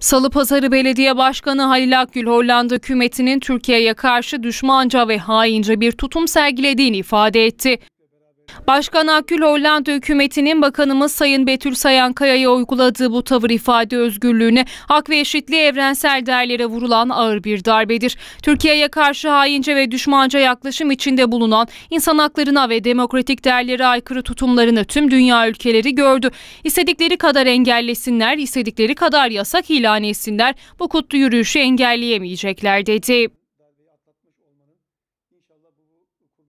Salı Pazarı Belediye Başkanı Halil Akgül Hollanda hükümetinin Türkiye'ye karşı düşmanca ve haince bir tutum sergilediğini ifade etti. Başkan Akül Hollanda hükümetinin bakanımız Sayın Betül Sayan Kaya'ya uyguladığı bu tavır ifade özgürlüğüne hak ve eşitliği evrensel değerlere vurulan ağır bir darbedir. Türkiye'ye karşı haince ve düşmanca yaklaşım içinde bulunan insan haklarına ve demokratik değerlere aykırı tutumlarını tüm dünya ülkeleri gördü. İstedikleri kadar engellesinler, istedikleri kadar yasak ilan etsinler bu kutlu yürüyüşü engelleyemeyecekler dedi.